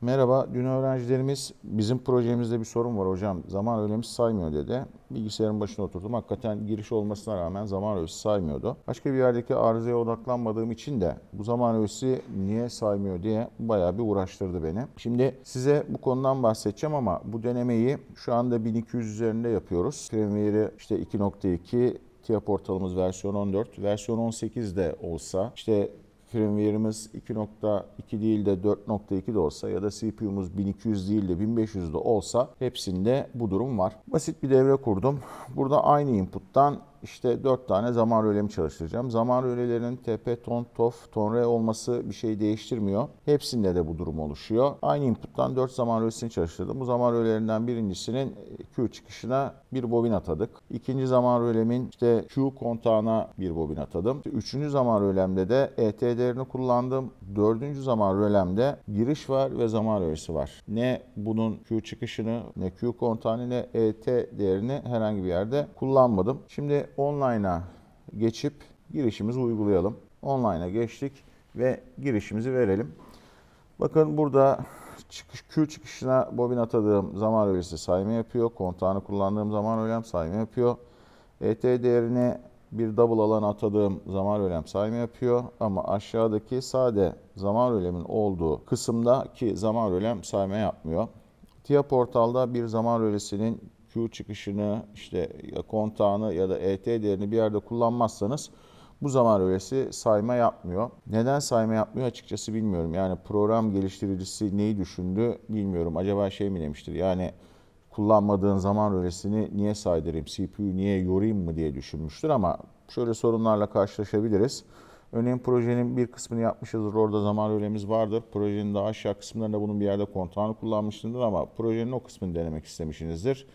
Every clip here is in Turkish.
Merhaba, dün öğrencilerimiz bizim projemizde bir sorun var hocam. Zaman öğlemsi saymıyor dedi. Bilgisayarın başına oturdum. Hakikaten giriş olmasına rağmen zaman öğlesi saymıyordu. Başka bir yerdeki arızaya odaklanmadığım için de bu zaman ölçüsü niye saymıyor diye bayağı bir uğraştırdı beni. Şimdi size bu konudan bahsedeceğim ama bu denemeyi şu anda 1200 üzerinde yapıyoruz. Premiere işte 2.2, TIAP ortalamamız versiyon 14, versiyon 18 de olsa işte firmware'imiz 2.2 değil de 4.2 de olsa ya da CPU'muz 1200 değil de 1500 de olsa hepsinde bu durum var. Basit bir devre kurdum. Burada aynı input'tan işte dört tane zaman rölemi çalıştıracağım. Zaman rölelerinin tepe, ton, tof, tonre olması bir şey değiştirmiyor. Hepsinde de bu durum oluşuyor. Aynı input'tan dört zaman rölesini çalıştırdım. Bu zaman rölelerinden birincisinin e, Q çıkışına bir bobin atadık. İkinci zaman rölemin işte Q kontağına bir bobin atadım. İşte üçüncü zaman rölemde de ET değerini kullandım. Dördüncü zaman rölemde giriş var ve zaman rölesi var. Ne bunun Q çıkışını, ne Q kontağını, ne ET değerini herhangi bir yerde kullanmadım. Şimdi online'a geçip girişimizi uygulayalım. Online'a geçtik ve girişimizi verelim. Bakın burada çıkış, kül çıkışına bobin atadığım zaman rölesi sayma yapıyor. Kontağını kullandığım zaman rölem sayma yapıyor. ET değerine bir double alan atadığım zaman rölem sayma yapıyor. Ama aşağıdaki sade zaman rölemin olduğu kısımda ki zaman rölem sayma yapmıyor. TIA portalda bir zaman rölesinin çıkışını, işte kontağını ya da ET değerini bir yerde kullanmazsanız bu zaman rölesi sayma yapmıyor. Neden sayma yapmıyor açıkçası bilmiyorum. Yani program geliştiricisi neyi düşündü bilmiyorum. Acaba şey mi demiştir yani kullanmadığın zaman öylesini niye saydırayım, CPU'yu niye yorayım mı diye düşünmüştür ama şöyle sorunlarla karşılaşabiliriz. Örneğin projenin bir kısmını yapmışızdır. Orada zaman rölemiz vardır. Projenin daha aşağı kısımlarında bunun bir yerde kontağını kullanmışsınızdır ama projenin o kısmını denemek istemişsinizdir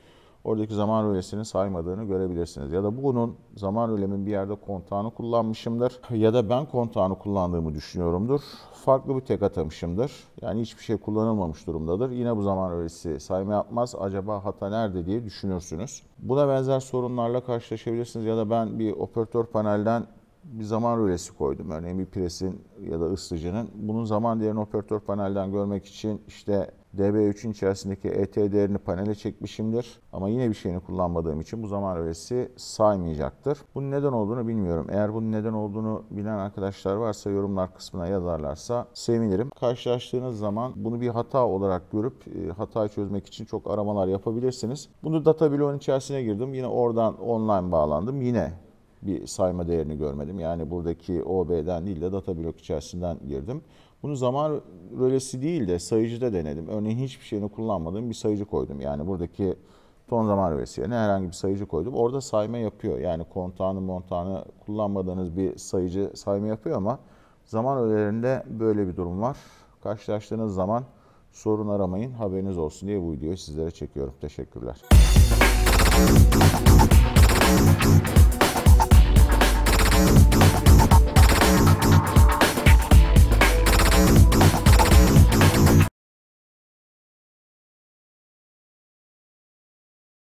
oradaki zaman rölesini saymadığını görebilirsiniz. Ya da bunun zaman rölemin bir yerde kontağını kullanmışımdır ya da ben kontağını kullandığımı düşünüyorumdur. Farklı bir tek atamışımdır. Yani hiçbir şey kullanılmamış durumdadır. Yine bu zaman rölesi sayma yapmaz. Acaba hata nerede diye düşünürsünüz. Buna benzer sorunlarla karşılaşabilirsiniz ya da ben bir operatör panelden bir zaman rölesi koydum. Örneğin bir presin ya da ısıtıcının. Bunun zaman değerini operatör panelden görmek için işte DB3'ün içerisindeki ET değerini panele çekmişimdir. Ama yine bir şeyini kullanmadığım için bu zaman rölesi saymayacaktır. Bunun neden olduğunu bilmiyorum. Eğer bunun neden olduğunu bilen arkadaşlar varsa yorumlar kısmına yazarlarsa sevinirim. Karşılaştığınız zaman bunu bir hata olarak görüp e, hatayı çözmek için çok aramalar yapabilirsiniz. Bunu Data Blue'un içerisine girdim. Yine oradan online bağlandım. Yine bir sayma değerini görmedim. Yani buradaki OB'den değil de data blok içerisinden girdim. Bunu zaman rölesi değil de sayıcıda denedim. Örneğin hiçbir şeyini kullanmadığım bir sayıcı koydum. Yani buradaki ton zaman rölesi yerine herhangi bir sayıcı koydum. Orada sayma yapıyor. Yani kontağını montanı kullanmadığınız bir sayıcı sayma yapıyor ama zaman rölelerinde böyle bir durum var. Karşılaştığınız zaman sorun aramayın haberiniz olsun diye bu videoyu sizlere çekiyorum. Teşekkürler.